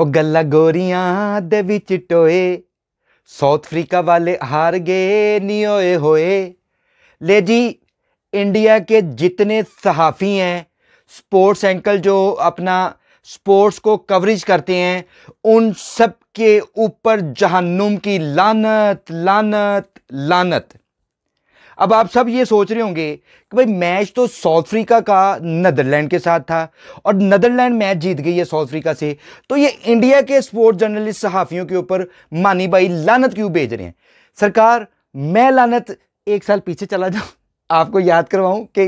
ओ गल्ला ਗੋਰੀਆਂ दे विच टोए south Africa वाले हार गए नहीं होए होए ले जी इंडिया के जितने सहाफ़ी हैं स्पोर्ट्स एंकल जो अपना स्पोर्ट्स को कवरेज करते हैं उन सब के ऊपर जहन्नुम की लानत लानत लानत अब आप सब ये सोच रहे होंगे कि भाई मैच तो साउथ अफ्रीका का नदरलैंड के साथ था और नदरलैंड मैच जीत गई है साउथ अफ्रीका से तो ये इंडिया के स्पोर्ट्स जर्नलिस्ट सहाफ़ियों के ऊपर मानी भाई लानत क्यों भेज रहे हैं सरकार मैं लानत एक साल पीछे चला जाऊँ आपको याद करवाऊँ कि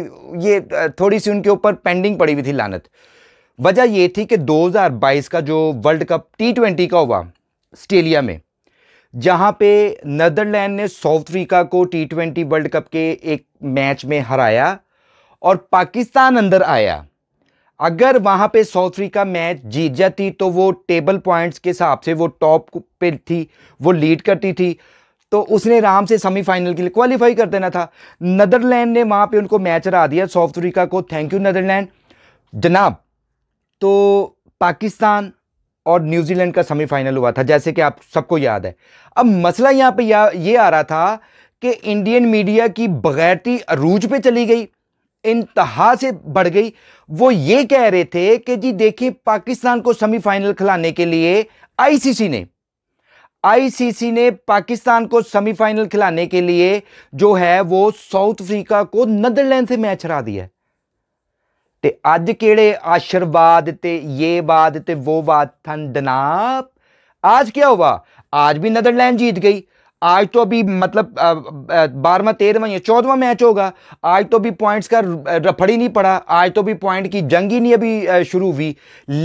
ये थोड़ी सी उनके ऊपर पेंडिंग पड़ी हुई थी लानत वजह ये थी कि 2022 का जो वर्ल्ड कप टी ट्वेंटी का हुआ ऑस्ट्रेलिया में जहां पे नदरलैंड ने साउथ अफ्रीका को टी ट्वेंटी वर्ल्ड कप के एक मैच में हराया और पाकिस्तान अंदर आया अगर वहां पे साउथ अफ्रीका मैच जीत जाती तो वो टेबल पॉइंट्स के हिसाब से वो टॉप पे थी वो लीड करती थी तो उसने आराम से सेमीफाइनल के लिए क्वालिफाई कर देना था नदरलैंड ने वहां पे उनको मैच हरा दिया साउथ अफ्रीका को थैंक यू नदरलैंड जनाब तो पाकिस्तान और न्यूजीलैंड का सेमीफाइनल हुआ था जैसे कि आप सबको याद है अब मसला यहाँ पे या ये आ रहा था कि इंडियन मीडिया की बगैरती अरूज पे चली गई इंतहा से बढ़ गई वो ये कह रहे थे कि जी देखिए पाकिस्तान को सेमीफाइनल खिलाने के लिए आईसीसी ने आईसीसी ने पाकिस्तान को सेमीफाइनल खिलाने के लिए जो है वो साउथ अफ्रीका को नदरलैंड से मैच हरा दिया है तो अज केड़े आशीर्वाद ते ये वाद ते वो वाद थन दनाप आज क्या हुआ आज भी नदरलैंड जीत गई आज तो अभी मतलब बारहवा तेरहवा या चौदहवा मैच होगा आज तो भी पॉइंट्स का रफड़ ही नहीं पड़ा आज तो भी पॉइंट की जंग ही नहीं अभी शुरू हुई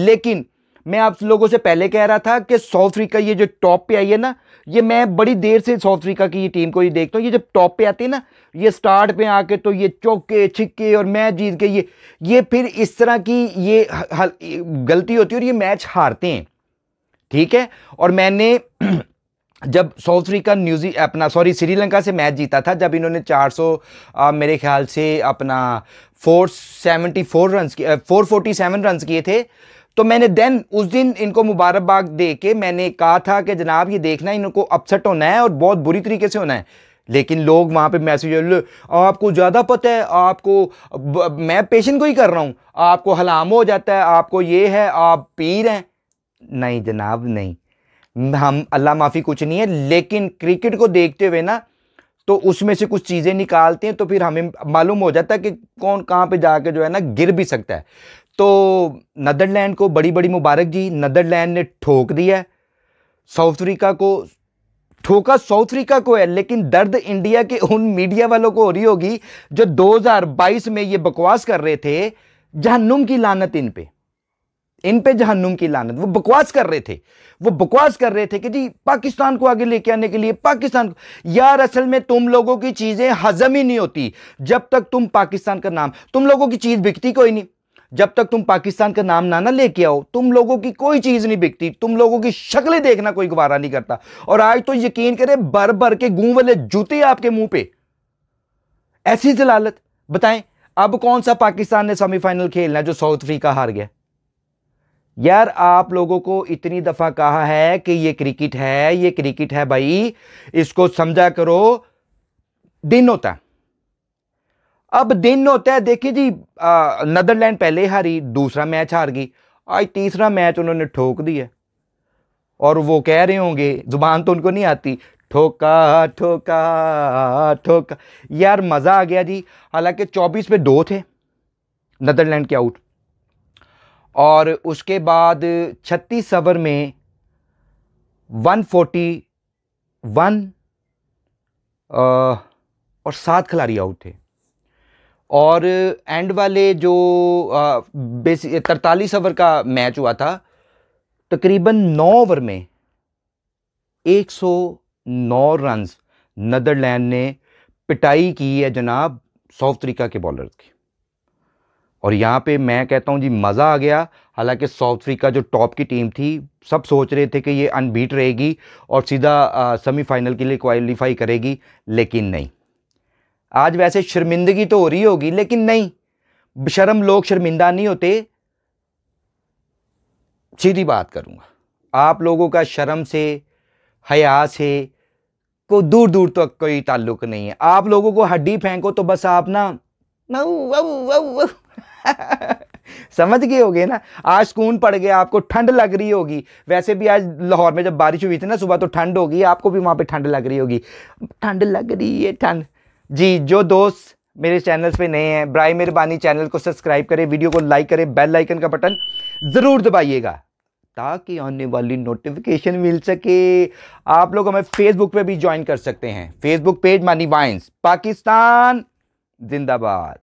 लेकिन मैं आप लोगों से पहले कह रहा था कि साउथ अफ्रीका ये जो टॉप पे आई है ना ये मैं बड़ी देर से साउथ अफ्रीका की ये टीम को ये देखता हूँ ये जब टॉप पे आती है ना ये स्टार्ट पे आके तो ये चौके छिक्के और मैच जीत के ये ये फिर इस तरह की ये गलती होती है और ये मैच हारते हैं ठीक है और मैंने जब साउथ अफ्रीका न्यूजी अपना सॉरी श्रीलंका से मैच जीता था जब इन्होंने 400 आ, मेरे ख्याल से अपना 474 seventy four forty seven run किए थे तो मैंने देन उस दिन इनको मुबारकबाद दे के मैंने कहा था कि जनाब ये देखना इनको अपसेट होना है और बहुत बुरी तरीके से होना है लेकिन लोग वहाँ पे मैसेज आपको ज़्यादा पता है आपको मैं पेशेंट को ही कर रहा हूँ आपको हलाम हो जाता है आपको ये है आप पीर हैं नहीं जनाब नहीं हम अल्लाह माफ़ी कुछ नहीं है लेकिन क्रिकेट को देखते हुए ना तो उसमें से कुछ चीज़ें निकालते हैं तो फिर हमें मालूम हो जाता है कि कौन कहाँ पे जाके जो है ना गिर भी सकता है तो नदरलैंड को बड़ी बड़ी मुबारक जी नदरलैंड ने ठोक दिया है साउथ अफ्रीका को ठोका साउथ अफ्रीका को है लेकिन दर्द इंडिया के उन मीडिया वालों को हो रही होगी जो 2022 में ये बकवास कर रहे थे जहनुम की लानत इन पे इन पे जहनुम की लानत वो बकवास कर रहे थे वो बकवास कर रहे थे कि जी पाकिस्तान को आगे लेके आने के लिए पाकिस्तान को यार असल में तुम लोगों की चीज़ें हजम ही नहीं होती जब तक तुम पाकिस्तान का नाम तुम लोगों की चीज़ बिकती कोई नहीं जब तक तुम पाकिस्तान का नाम ना ना लेके आओ तुम लोगों की कोई चीज़ नहीं बिकती तुम लोगों की शक्लें देखना कोई गुबारा नहीं करता और आज तो यकीन करे भर भर के गूं वाले जूते आपके मुंह पे ऐसी जलालत बताएं अब कौन सा पाकिस्तान ने सेमीफाइनल खेलना जो साउथ अफ्रीका हार गया यार आप लोगों को इतनी दफ़ा कहा है कि ये क्रिकेट है ये क्रिकेट है भाई इसको समझा करो दिन होता है अब दिन होता है देखिए जी नदरलैंड पहले हारी दूसरा मैच हार गई आज तीसरा मैच उन्होंने ठोक दिया और वो कह रहे होंगे जुबान तो उनको नहीं आती ठोका ठोका ठोका यार मज़ा आ गया जी हालांकि 24 पे दो थे नदरलैंड के आउट और उसके बाद 36 ओवर में 141 और सात खिलाड़ी आउट थे और एंड वाले जो बेसिक तरतालीस ओवर का मैच हुआ था तकरीबन नौ ओवर में 109 रन्स नदरलैंड ने पिटाई की है जनाब साउथ अफ्रीका के बॉलर की और यहाँ पे मैं कहता हूँ जी मज़ा आ गया हालांकि साउथ अफ्रीका जो टॉप की टीम थी सब सोच रहे थे कि ये अनबीट रहेगी और सीधा सेमीफाइनल के लिए क्वालिफाई करेगी लेकिन नहीं आज वैसे शर्मिंदगी तो हो रही होगी लेकिन नहीं शर्म लोग शर्मिंदा नहीं होते सीधी बात करूँगा आप लोगों का शर्म से हया से को दूर दूर तक तो कोई ताल्लुक नहीं है आप लोगों को हड्डी फेंको तो बस आप ना समझ गए होगे ना आज सुकून पड़ गया आपको ठंड लग रही होगी वैसे भी आज लाहौर में जब बारिश हुई थी ना सुबह तो ठंड होगी आपको भी वहाँ पे ठंड लग रही होगी ठंड लग रही है ठंड जी जो दोस्त मेरे चैनल्स पे नए हैं ब्राई मेहरबानी चैनल को सब्सक्राइब करें वीडियो को लाइक करें बेल आइकन का बटन ज़रूर दबाइएगा ताकि आने वाली नोटिफिकेशन मिल सके आप लोग हमें फेसबुक पे भी ज्वाइन कर सकते हैं Facebook page Mani vines Pakistan जिंदाबाद